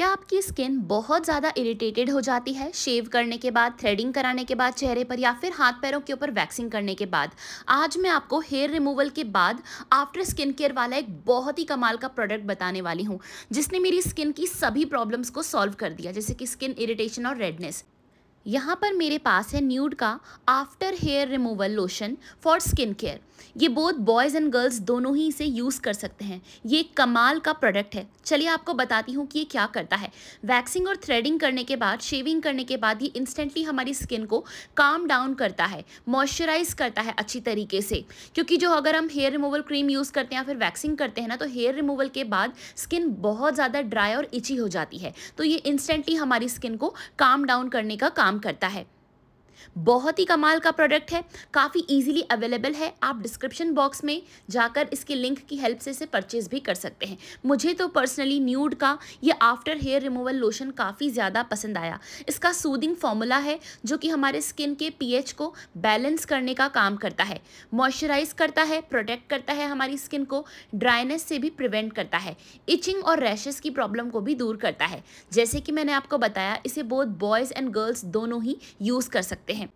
क्या आपकी स्किन बहुत ज़्यादा इरिटेटेड हो जाती है शेव करने के बाद थ्रेडिंग कराने के बाद चेहरे पर या फिर हाथ पैरों के ऊपर वैक्सिंग करने के बाद आज मैं आपको हेयर रिमूवल के बाद आफ्टर स्किन केयर वाला एक बहुत ही कमाल का प्रोडक्ट बताने वाली हूँ जिसने मेरी स्किन की सभी प्रॉब्लम्स को सॉल्व कर दिया जैसे कि स्किन इरिटेशन और रेडनेस यहाँ पर मेरे पास है न्यूड का after hair removal lotion for skin care ये बोथ बॉयज़ एंड गर्ल्स दोनों ही इसे यूज़ कर सकते हैं ये कमाल का प्रोडक्ट है चलिए आपको बताती हूँ कि ये क्या करता है वैक्सिंग और थ्रेडिंग करने के बाद शेविंग करने के बाद ये इंस्टेंटली हमारी स्किन को काम डाउन करता है मॉइस्चराइज करता है अच्छी तरीके से क्योंकि जो अगर हम हेयर रिमूवल क्रीम यूज़ करते हैं या फिर वैक्सिंग करते हैं ना तो हेयर रिमूवल के बाद स्किन बहुत ज़्यादा ड्राई और इची हो जाती है तो ये इंस्टेंटली हमारी स्किन को काम डाउन करने का काम काम करता है बहुत ही कमाल का प्रोडक्ट है काफ़ी ईजिली अवेलेबल है आप डिस्क्रिप्शन बॉक्स में जाकर इसके लिंक की हेल्प से इसे परचेज भी कर सकते हैं मुझे तो पर्सनली न्यूड का ये आफ्टर हेयर रिमूवल लोशन काफ़ी ज़्यादा पसंद आया इसका सूदिंग फॉर्मूला है जो कि हमारे स्किन के पी को बैलेंस करने का काम करता है मॉइस्चराइज करता है प्रोटेक्ट करता है हमारी स्किन को ड्राइनेस से भी प्रिवेंट करता है इचिंग और रैशेस की प्रॉब्लम को भी दूर करता है जैसे कि मैंने आपको बताया इसे बोथ बॉयज़ एंड गर्ल्स दोनों ही यूज़ कर सकते हैं सकते हैं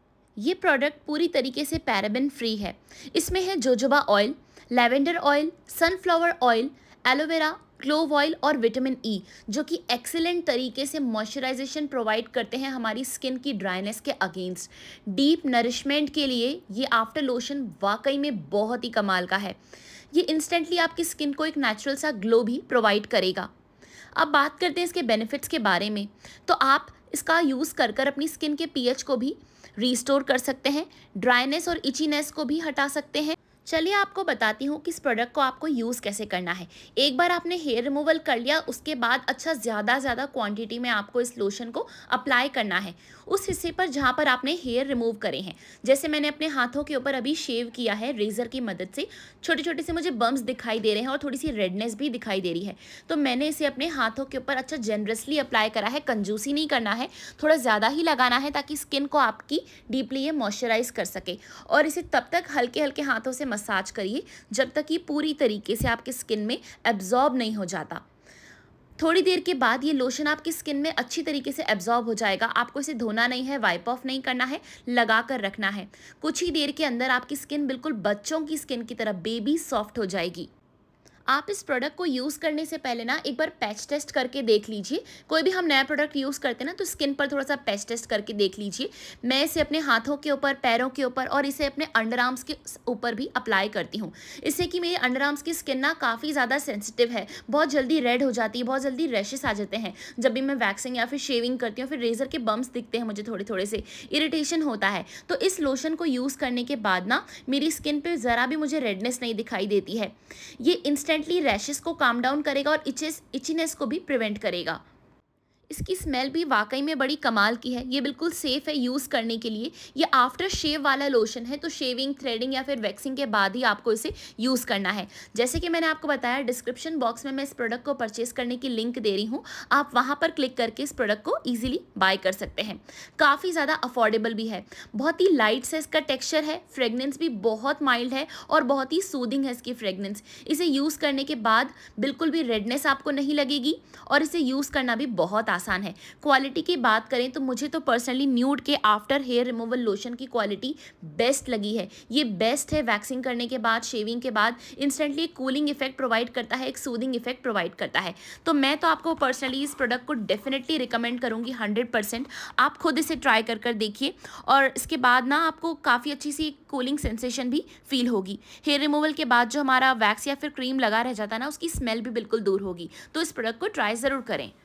ये प्रोडक्ट पूरी तरीके से पैराबिन फ्री है इसमें है jojoba oil lavender oil sunflower oil aloe vera clove oil और विटामिन ई e, जो कि एक्सेलेंट तरीके से मॉइस्चराइजेशन प्रोवाइड करते हैं हमारी स्किन की ड्राइनेस के अगेंस्ट डीप नरिशमेंट के लिए ये आफ्टर लोशन वाकई में बहुत ही कमाल का है ये इंस्टेंटली आपकी स्किन को एक नेचुरल सा ग्लो भी प्रोवाइड करेगा अब बात करते हैं इसके बेनिफिट्स के बारे में तो आप इसका यूज़ कर कर अपनी स्किन के पीएच को भी रिस्टोर कर सकते हैं ड्राइनेस और इचीनेस को भी हटा सकते हैं चलिए आपको बताती हूँ कि इस प्रोडक्ट को आपको यूज़ कैसे करना है एक बार आपने हेयर रिमूवल कर लिया उसके बाद अच्छा ज़्यादा ज़्यादा क्वांटिटी में आपको इस लोशन को अप्लाई करना है उस हिस्से पर जहाँ पर आपने हेयर रिमूव करे हैं जैसे मैंने अपने हाथों के ऊपर अभी शेव किया है रेज़र की मदद से छोटे छोटे से मुझे बम्स दिखाई दे रहे हैं और थोड़ी सी रेडनेस भी दिखाई दे रही है तो मैंने इसे अपने हाथों के ऊपर अच्छा जनरसली अप्लाई करा है कंजूसी नहीं करना है थोड़ा ज़्यादा ही लगाना है ताकि स्किन को आपकी डीपली ये मॉइस्चराइज कर सके और इसे तब तक हल्के हल्के हाथों से मसाज करिए जब तक ये पूरी तरीके से आपके स्किन में एब्जॉर्ब नहीं हो जाता थोड़ी देर के बाद ये लोशन आपकी स्किन में अच्छी तरीके से एब्जॉर्ब हो जाएगा आपको इसे धोना नहीं है वाइप ऑफ नहीं करना है लगा कर रखना है कुछ ही देर के अंदर आपकी स्किन बिल्कुल बच्चों की स्किन की तरह बेबी सॉफ्ट हो जाएगी आप इस प्रोडक्ट को यूज़ करने से पहले ना एक बार पैच टेस्ट करके देख लीजिए कोई भी हम नया प्रोडक्ट यूज़ करते हैं ना तो स्किन पर थोड़ा सा पैच टेस्ट करके देख लीजिए मैं इसे अपने हाथों के ऊपर पैरों के ऊपर और इसे अपने अंडर आर्म्स के ऊपर भी अप्लाई करती हूँ इससे कि मेरी अंडर आर्म्स की स्किन ना काफ़ी ज़्यादा सेंसिटिव है बहुत जल्दी रेड हो जाती है बहुत जल्दी रैशेस आ जाते हैं जब भी मैं वैक्सिंग या फिर शेविंग करती हूँ फिर रेजर के बम्स दिखते हैं मुझे थोड़े थोड़े से इरीटेशन होता है तो इस लोशन को यूज़ करने के बाद ना मेरी स्किन पर ज़रा भी मुझे रेडनेस नहीं दिखाई देती है ये इंस्टेंट इंस्टेंटली रैशेस को काम डाउन करेगा और इचेस इचिनेस को भी प्रिवेंट करेगा इसकी स्मेल भी वाकई में बड़ी कमाल की है ये बिल्कुल सेफ़ है यूज़ करने के लिए ये आफ्टर शेव वाला लोशन है तो शेविंग थ्रेडिंग या फिर वैक्सिंग के बाद ही आपको इसे यूज़ करना है जैसे कि मैंने आपको बताया डिस्क्रिप्शन बॉक्स में मैं इस प्रोडक्ट को परचेस करने की लिंक दे रही हूँ आप वहाँ पर क्लिक करके इस प्रोडक्ट को ईजिली बाय कर सकते हैं काफ़ी ज़्यादा अफोर्डेबल भी है बहुत ही लाइट से इसका टेक्स्चर है फ्रेगनेंस भी बहुत माइल्ड है और बहुत ही सूदिंग है इसकी फ्रेगनेंस इसे यूज़ करने के बाद बिल्कुल भी रेडनेस आपको नहीं लगेगी और इसे यूज़ करना भी बहुत आसान है क्वालिटी की बात करें तो मुझे तो पर्सनली न्यूड के आफ्टर हेयर रिमूवल लोशन की क्वालिटी बेस्ट लगी है ये बेस्ट है वैक्सिंग करने के बाद शेविंग के बाद इंस्टेंटली कूलिंग इफेक्ट प्रोवाइड करता है एक सूदिंग इफेक्ट प्रोवाइड करता है तो मैं तो आपको पर्सनली इस प्रोडक्ट को डेफिनेटली रिकमेंड करूँगी हंड्रेड आप खुद इसे ट्राई कर कर देखिए और इसके बाद ना आपको काफ़ी अच्छी सी कूलिंग सेंसेशन भी फील होगी हेयर रिमूवल के बाद जो हमारा वैक्स या फिर क्रीम लगा रह जाता है ना उसकी स्मेल भी बिल्कुल दूर होगी तो इस प्रोडक्ट को ट्राई ज़रूर करें